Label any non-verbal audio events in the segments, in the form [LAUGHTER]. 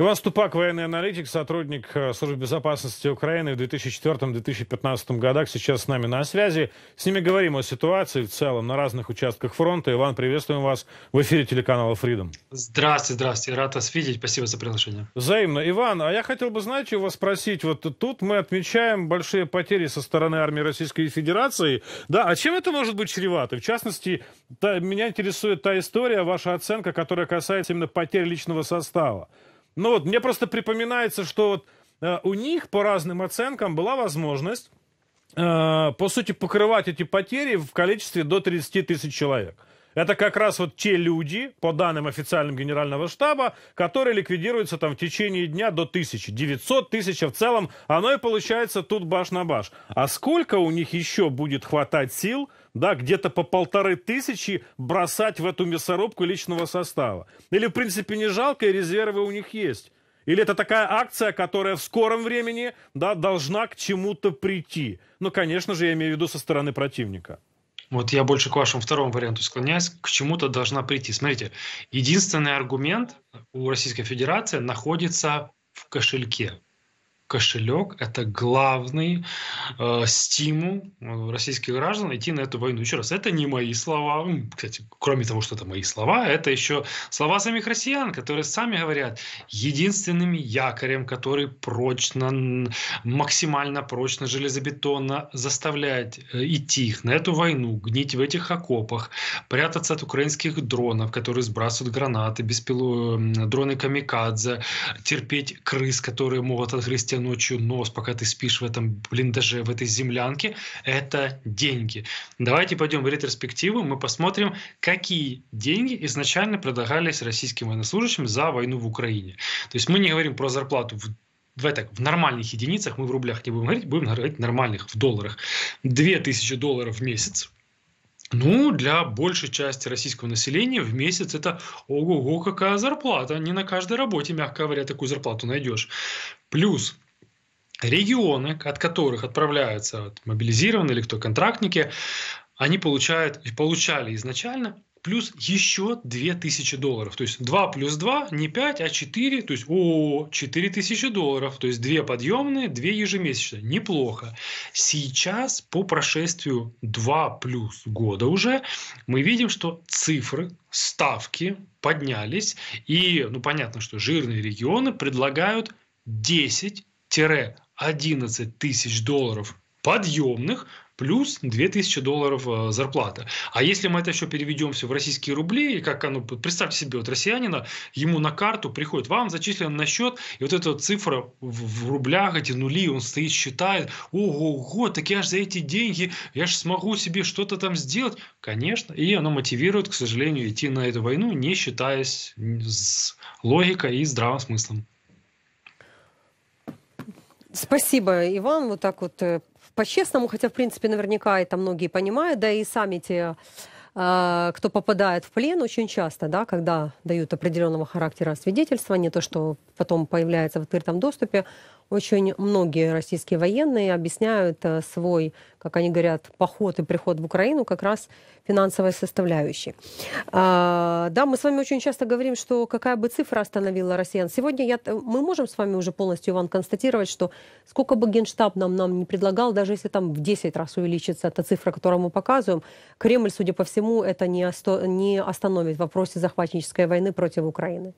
Иван Ступак, военный аналитик, сотрудник э, Службы безопасности Украины в 2004-2015 годах, сейчас с нами на связи. С ними говорим о ситуации в целом на разных участках фронта. Иван, приветствуем вас в эфире телеканала Freedom. Здравствуйте, здравствуйте. Рад вас видеть. Спасибо за приглашение. Взаимно. Иван, а я хотел бы, знаете, у вас спросить. Вот тут мы отмечаем большие потери со стороны армии Российской Федерации. Да, а чем это может быть чревато? В частности, та, меня интересует та история, ваша оценка, которая касается именно потерь личного состава. Ну вот, мне просто припоминается, что вот э, у них по разным оценкам была возможность, э, по сути, покрывать эти потери в количестве до 30 тысяч человек. Это как раз вот те люди, по данным официальным генерального штаба, которые ликвидируются там в течение дня до тысячи. 900 тысяч в целом, оно и получается тут баш на баш. А сколько у них еще будет хватать сил – да, где-то по полторы тысячи бросать в эту мясорубку личного состава. Или, в принципе, не жалко, и резервы у них есть. Или это такая акция, которая в скором времени да, должна к чему-то прийти? Ну, конечно же, я имею в виду со стороны противника. Вот я больше к вашему второму варианту склоняюсь, к чему-то должна прийти. Смотрите, единственный аргумент у Российской Федерации находится в кошельке кошелек – это главный э, стимул э, российских граждан идти на эту войну. Еще раз, это не мои слова. Кстати, кроме того, что это мои слова, это еще слова самих россиян, которые сами говорят, единственным якорем, который прочно, максимально прочно, железобетонно заставляет э, идти их на эту войну, гнить в этих окопах, прятаться от украинских дронов, которые сбрасывают гранаты, беспилу... дроны камикадзе, терпеть крыс, которые могут отгрызть ночью нос, пока ты спишь в этом блиндаже, в этой землянке, это деньги. Давайте пойдем в ретроспективу, мы посмотрим, какие деньги изначально предлагались российским военнослужащим за войну в Украине. То есть мы не говорим про зарплату в давай так, в нормальных единицах, мы в рублях не будем говорить, будем говорить нормальных, в долларах. 2000 долларов в месяц. Ну, для большей части российского населения в месяц это ого-го какая зарплата. Не на каждой работе, мягко говоря, такую зарплату найдешь. Плюс регионы, от которых отправляются вот, мобилизированные или кто контрактники, они получают, получали изначально плюс еще 2000 долларов. То есть 2 плюс 2, не 5, а 4, то есть о, 4000 долларов. То есть 2 подъемные, 2 ежемесячные. Неплохо. Сейчас по прошествию 2 плюс года уже мы видим, что цифры, ставки поднялись. И ну понятно, что жирные регионы предлагают 10 11 тысяч долларов подъемных, плюс 2000 долларов э, зарплата. А если мы это еще переведем все в российские рубли, и как оно, представьте себе, вот россиянина, ему на карту приходит, вам зачислен на счет, и вот эта цифра в, в рублях, эти нули, он стоит, считает, ого-го, так я же за эти деньги, я же смогу себе что-то там сделать. Конечно, и оно мотивирует, к сожалению, идти на эту войну, не считаясь с логикой и здравым смыслом. Спасибо Иван. Вот так вот э, по-честному, хотя, в принципе, наверняка это многие понимают, да и сами те а, кто попадает в плен очень часто, да, когда дают определенного характера свидетельства, не то, что потом появляется в открытом доступе, очень многие российские военные объясняют э, свой, как они говорят, поход и приход в Украину как раз финансовой составляющей. А, да, мы с вами очень часто говорим, что какая бы цифра остановила россиян. Сегодня я, э, мы можем с вами уже полностью, Иван, констатировать, что сколько бы Генштаб нам, нам не предлагал, даже если там в 10 раз увеличится эта цифра, которую мы показываем, Кремль, судя по всему, это не, осто, не остановит в вопросе захватнической войны против Украины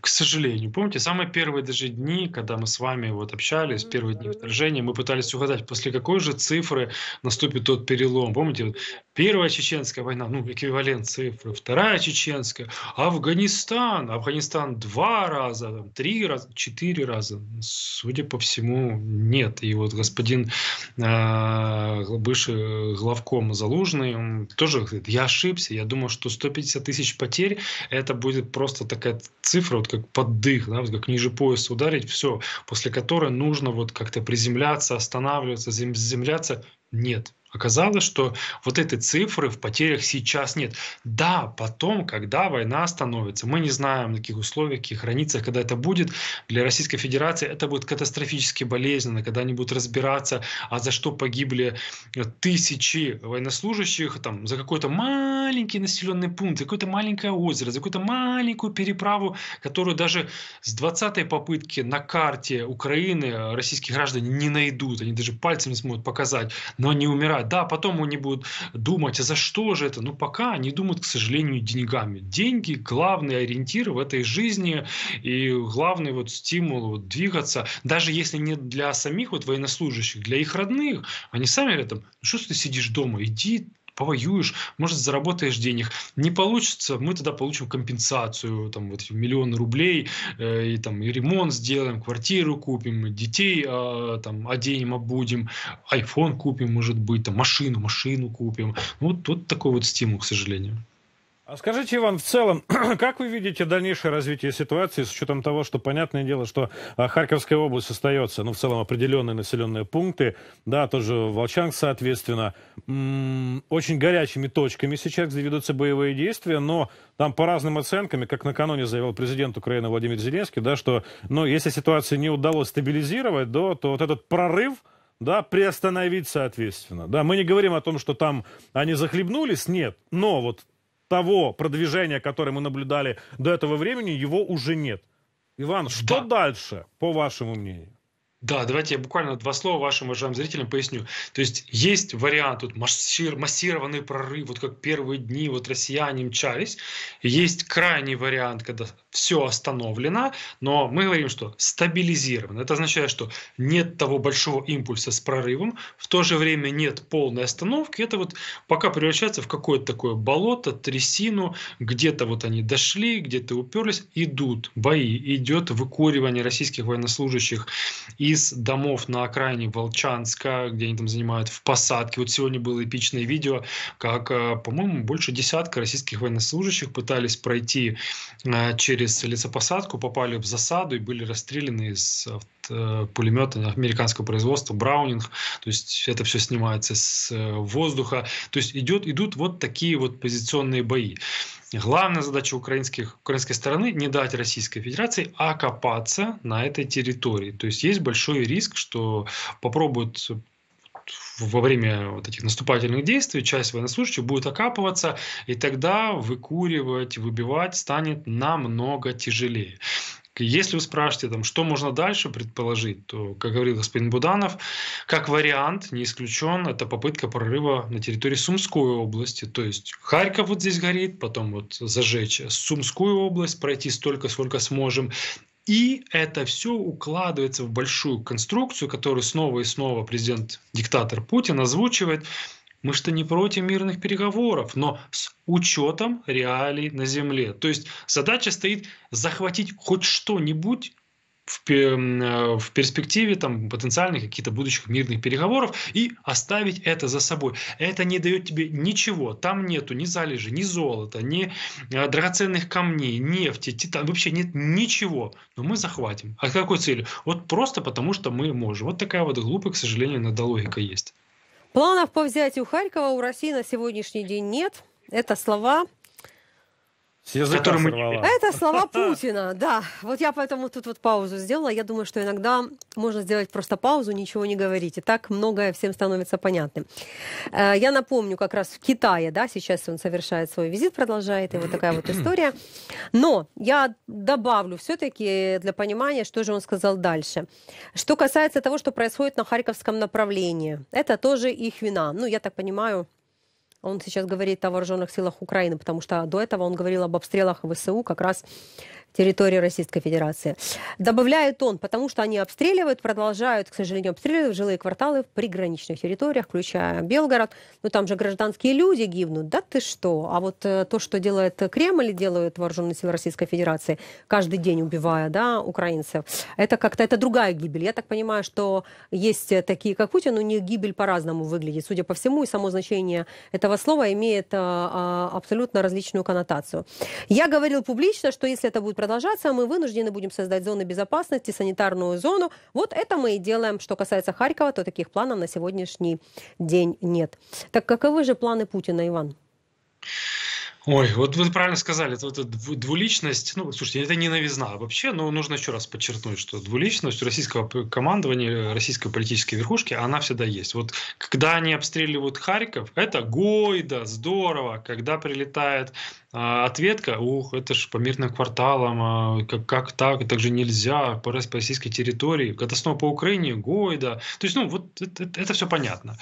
к сожалению. Помните, самые первые даже дни, когда мы с вами вот общались, первые дни вторжения, мы пытались угадать, после какой же цифры наступит тот перелом. Помните, вот Первая чеченская война, ну, эквивалент цифры, вторая чеченская, Афганистан, Афганистан два раза, там, три раза, четыре раза, судя по всему, нет. И вот господин э, бывший главком Залужный, он тоже говорит, я ошибся, я думал, что 150 тысяч потерь, это будет просто такая цифра, вот как поддых, да, вот как ниже пояса ударить, все, после которой нужно вот как-то приземляться, останавливаться, заземляться, нет. Оказалось, что вот этой цифры в потерях сейчас нет. Да, потом, когда война остановится, мы не знаем, на каких условиях, каких границах, когда это будет. Для Российской Федерации это будет катастрофически болезненно, когда они будут разбираться, а за что погибли э, тысячи военнослужащих, там, за какой-то маленький населенный пункт, за какое-то маленькое озеро, за какую-то маленькую переправу, которую даже с 20-й попытки на карте Украины российские граждане не найдут, они даже пальцем не смогут показать но не умирать. Да, потом они будут думать, а за что же это? Но пока они думают, к сожалению, деньгами. Деньги — главный ориентир в этой жизни и главный вот стимул вот двигаться, даже если не для самих вот военнослужащих, для их родных. Они сами говорят, ну, что ты сидишь дома, иди повоюешь, может, заработаешь денег. Не получится, мы тогда получим компенсацию, там, вот миллион рублей, э, и там, и ремонт сделаем, квартиру купим, детей э, там, оденем, обудем, iPhone купим, может быть, там, машину, машину купим. вот, вот такой вот стимул, к сожалению. А скажите, Иван, в целом, [CLEARS THROAT] как вы видите дальнейшее развитие ситуации с учетом того, что понятное дело, что а, Харьковская область остается, ну, в целом, определенные населенные пункты, да, тоже Волчанг, соответственно, очень горячими точками сейчас ведутся боевые действия, но там по разным оценкам, как накануне заявил президент Украины Владимир Зеленский, да, что, ну, если ситуацию не удалось стабилизировать, да, то вот этот прорыв, да, приостановить, соответственно. Да, мы не говорим о том, что там они захлебнулись, нет, но вот того продвижения, которое мы наблюдали до этого времени, его уже нет. Иван, что да. дальше, по вашему мнению? Да, давайте я буквально два слова вашим уважаемым зрителям поясню. То есть есть вариант, тут массир, массированный прорыв, вот как первые дни вот россияне мчались. Есть крайний вариант, когда все остановлено, но мы говорим, что стабилизировано. Это означает, что нет того большого импульса с прорывом, в то же время нет полной остановки. Это вот пока превращается в какое-то такое болото, трясину, где-то вот они дошли, где-то уперлись, идут бои, идет выкуривание российских военнослужащих и из домов на окраине Волчанска, где они там занимают в посадке. Вот сегодня было эпичное видео, как, э, по-моему, больше десятка российских военнослужащих пытались пройти э, через лесопосадку, попали в засаду и были расстреляны из э, пулемета американского производства Браунинг. То есть это все снимается с воздуха. То есть идет, идут вот такие вот позиционные бои. Главная задача украинских, украинской стороны не дать Российской Федерации окопаться на этой территории. То есть есть большой риск, что попробуют во время вот этих наступательных действий часть военнослужащих будет окапываться, и тогда выкуривать, выбивать станет намного тяжелее. Если вы спрашиваете, там, что можно дальше предположить, то, как говорил господин Буданов, как вариант, не исключен, это попытка прорыва на территории Сумской области. То есть Харьков вот здесь горит, потом вот зажечь Сумскую область, пройти столько, сколько сможем. И это все укладывается в большую конструкцию, которую снова и снова президент-диктатор Путин озвучивает – мы что не против мирных переговоров, но с учетом реалий на Земле. То есть задача стоит захватить хоть что-нибудь в, э, в перспективе там, потенциальных каких-то будущих мирных переговоров и оставить это за собой. Это не дает тебе ничего. Там нету ни залежи, ни золота, ни э, драгоценных камней, нефти, титан. Вообще нет ничего. Но мы захватим. А какой целью? Вот просто потому, что мы можем. Вот такая вот глупая, к сожалению, надо логика есть. Планов по взятию Харькова у России на сегодняшний день нет. Это слова которым... Это слова [LAUGHS] Путина, да. Вот я поэтому тут вот паузу сделала. Я думаю, что иногда можно сделать просто паузу, ничего не говорить. И так многое всем становится понятным. Э, я напомню, как раз в Китае, да, сейчас он совершает свой визит, продолжает, и вот такая вот история. Но я добавлю все-таки для понимания, что же он сказал дальше. Что касается того, что происходит на Харьковском направлении, это тоже их вина. Ну, я так понимаю, он сейчас говорит о вооруженных силах Украины, потому что до этого он говорил об обстрелах ВСУ как раз территории Российской Федерации. Добавляет он, потому что они обстреливают, продолжают, к сожалению, обстреливать жилые кварталы в приграничных территориях, включая Белгород. Но там же гражданские люди гибнут. Да ты что? А вот э, то, что делает Кремль, делают вооруженные силы Российской Федерации, каждый день убивая, да, украинцев, это как-то, это другая гибель. Я так понимаю, что есть э, такие, как Путин, у них гибель по-разному выглядит. Судя по всему, и само значение этого слова имеет э, а, абсолютно различную коннотацию. Я говорил публично, что если это будет продолжаться, а мы вынуждены будем создать зоны безопасности, санитарную зону. Вот это мы и делаем. Что касается Харькова, то таких планов на сегодняшний день нет. Так каковы же планы Путина, Иван? Ой, вот вы правильно сказали, это, это двуличность, ну, слушайте, это не новизна вообще, но нужно еще раз подчеркнуть, что двуличность российского командования, российской политической верхушки, она всегда есть. Вот когда они обстреливают Харьков, это гойда, здорово, когда прилетает а, ответка, ух, это же по мирным кварталам, а, как, как так, так же нельзя, по, по российской территории, катастрофа по Украине, гойда, то есть, ну, вот это, это, это все понятно.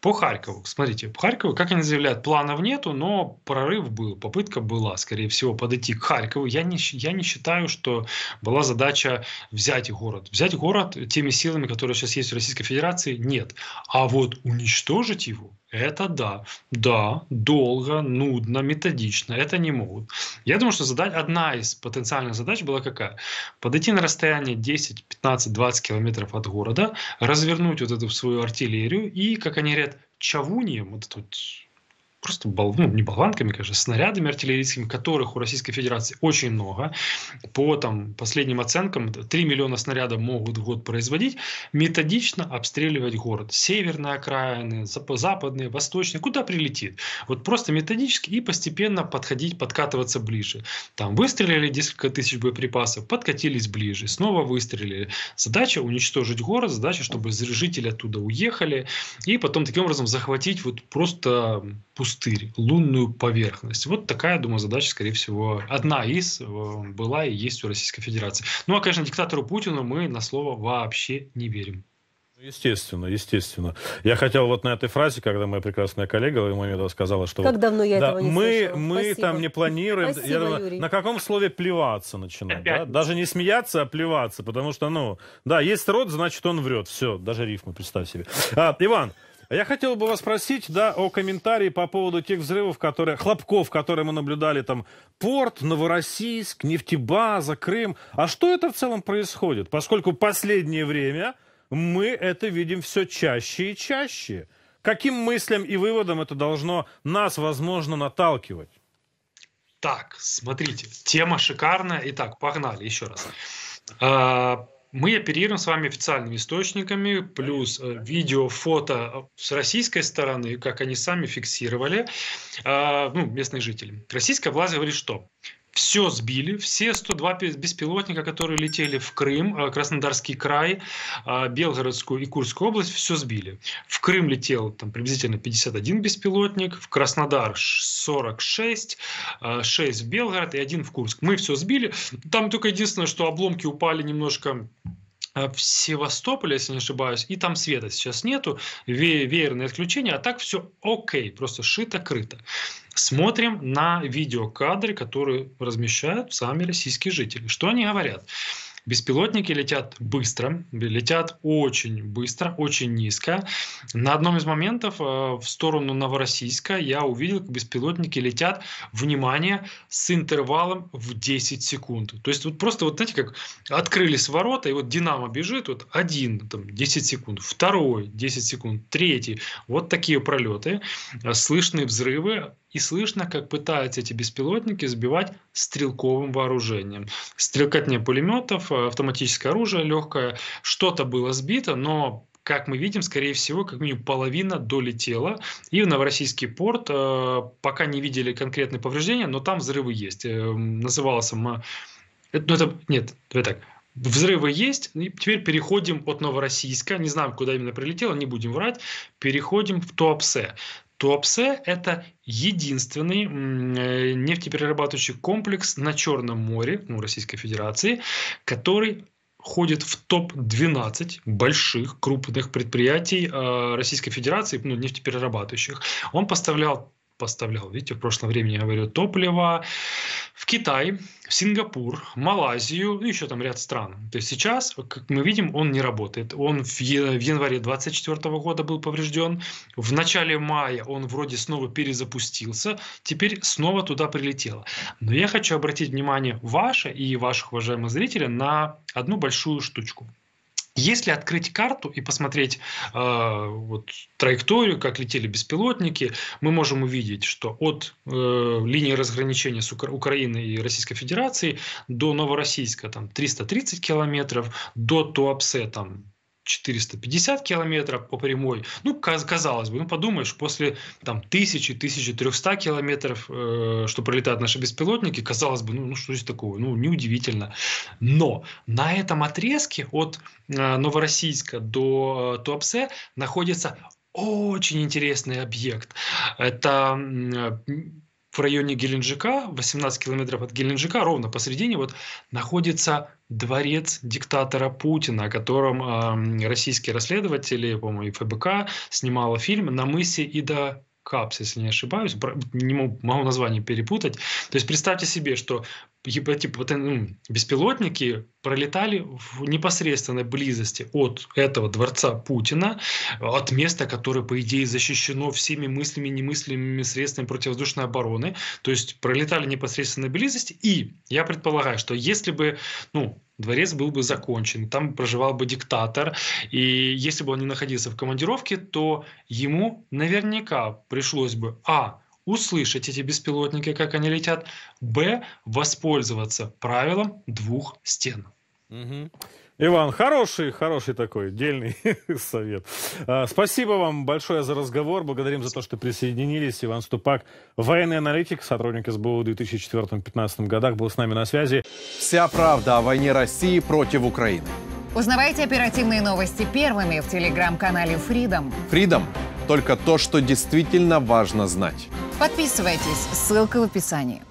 По Харькову, смотрите, по Харькову, как они заявляют, планов нету, но прорыв был, попытка была, скорее всего, подойти к Харькову. Я не, я не считаю, что была задача взять город. Взять город теми силами, которые сейчас есть в Российской Федерации, нет. А вот уничтожить его, это да, да, долго, нудно, методично, это не могут. Я думаю, что задать, одна из потенциальных задач была какая? Подойти на расстояние 10, 15, 20 километров от города, развернуть вот эту свою артиллерию и, как они говорят, чавуньем, вот этот просто бал, ну, не болванками, конечно, снарядами артиллерийскими, которых у Российской Федерации очень много. По там, последним оценкам 3 миллиона снарядов могут в год производить, методично обстреливать город. Северные окраины, западные, восточные, куда прилетит. Вот просто методически и постепенно подходить, подкатываться ближе. Там выстрелили несколько тысяч боеприпасов, подкатились ближе, снова выстрелили. Задача уничтожить город, задача, чтобы жители оттуда уехали, и потом таким образом захватить вот просто пустоту пустырь, лунную поверхность. Вот такая, думаю, задача, скорее всего, одна из э, была и есть у Российской Федерации. Ну, а, конечно, диктатору Путину мы на слово вообще не верим. Ну, естественно, естественно. Я хотел вот на этой фразе, когда моя прекрасная коллега Мамедова сказала, что... Как вот, давно я да, этого не мы, слышала. Мы Спасибо. там не планируем... Спасибо, я думаю, Юрий. На каком слове плеваться начинать? Да? Даже не смеяться, а плеваться, потому что, ну, да, есть рот, значит, он врет. Все, даже рифмы, представь себе. А, Иван, а я хотел бы вас спросить, да, о комментарии по поводу тех взрывов, которые, хлопков, которые мы наблюдали, там, порт, Новороссийск, нефтебаза, Крым. А что это в целом происходит? Поскольку последнее время мы это видим все чаще и чаще. Каким мыслям и выводам это должно нас, возможно, наталкивать? Так, смотрите, тема шикарная. Итак, погнали еще раз. А, мы оперируем с вами официальными источниками, плюс э, видео, фото э, с российской стороны, как они сами фиксировали, а, ну, местные жители. Российская власть говорит, что все сбили, все 102 беспилотника, которые летели в Крым, э, Краснодарский край, э, Белгородскую и Курскую область, все сбили. В Крым летел там, приблизительно 51 беспилотник, в Краснодар 46, 6 э, в Белгород и один в Курск. Мы все сбили. Там только единственное, что обломки упали немножко Э, в Севастополе, если не ошибаюсь, и там света сейчас нету, ве веерное отключение, а так все окей, просто шито-крыто. Смотрим на видеокадры, которые размещают сами российские жители. Что они говорят? Беспилотники летят быстро, летят очень быстро, очень низко. На одном из моментов э, в сторону Новороссийска я увидел, как беспилотники летят, внимание, с интервалом в 10 секунд. То есть вот просто вот знаете, как открылись ворота, и вот Динамо бежит, вот один, там, 10 секунд, второй, 10 секунд, третий. Вот такие пролеты, э, слышные взрывы, и слышно, как пытаются эти беспилотники сбивать стрелковым вооружением. Стрелкотня пулеметов, э, автоматическое оружие легкое, что-то было сбито, но как мы видим, скорее всего, как минимум половина долетела. И в Новороссийский порт э, пока не видели конкретные повреждения, но там взрывы есть. Э, назывался... Э, ну, это, нет, давай так. Взрывы есть. И теперь переходим от Новороссийска. Не знаю, куда именно прилетело, не будем врать. Переходим в Туапсе то это единственный э, нефтеперерабатывающий комплекс на Черном море ну, Российской Федерации, который входит в топ-12 больших крупных предприятий э, Российской Федерации, ну, нефтеперерабатывающих. Он поставлял поставлял. Видите, в прошлом времени я говорю топливо. В Китай, в Сингапур, Малайзию, и ну, еще там ряд стран. То есть сейчас, как мы видим, он не работает. Он в, январе 2024 года был поврежден. В начале мая он вроде снова перезапустился. Теперь снова туда прилетело. Но я хочу обратить внимание ваше и ваших уважаемых зрителей на одну большую штучку – если открыть карту и посмотреть э, вот, траекторию, как летели беспилотники, мы можем увидеть, что от э, линии разграничения с Укра Украиной и Российской Федерации до Новороссийска там 330 километров, до Туапсе там 450 километров по прямой. Ну, казалось бы, ну подумаешь, после там тысячи, 1300 километров, э, что пролетают наши беспилотники, казалось бы, ну, ну что здесь такого, ну неудивительно. Но на этом отрезке от э, Новороссийска до э, Туапсе находится очень интересный объект. Это в районе Геленджика, 18 километров от Геленджика, ровно посередине, вот находится дворец диктатора Путина, о котором э, российские расследователи, по-моему, и ФБК снимала фильм на мысе Ида Капс, если не ошибаюсь, не могу название перепутать. То есть представьте себе, что эти типа, беспилотники пролетали в непосредственной близости от этого дворца Путина, от места, которое, по идее, защищено всеми мыслями, немыслимыми средствами противовоздушной обороны. То есть пролетали непосредственно близости. И я предполагаю, что если бы ну, дворец был бы закончен, там проживал бы диктатор, и если бы он не находился в командировке, то ему наверняка пришлось бы, а, услышать эти беспилотники, как они летят, б, воспользоваться правилом двух стен. Угу. Иван, хороший, хороший такой, дельный [LAUGHS] совет. А, спасибо вам большое за разговор. Благодарим за то, что присоединились. Иван Ступак, военный аналитик, сотрудник СБУ в 2004-2015 годах, был с нами на связи. Вся правда о войне России против Украины. Узнавайте оперативные новости первыми в телеграм-канале Freedom. Freedom только то, что действительно важно знать. Подписывайтесь, ссылка в описании.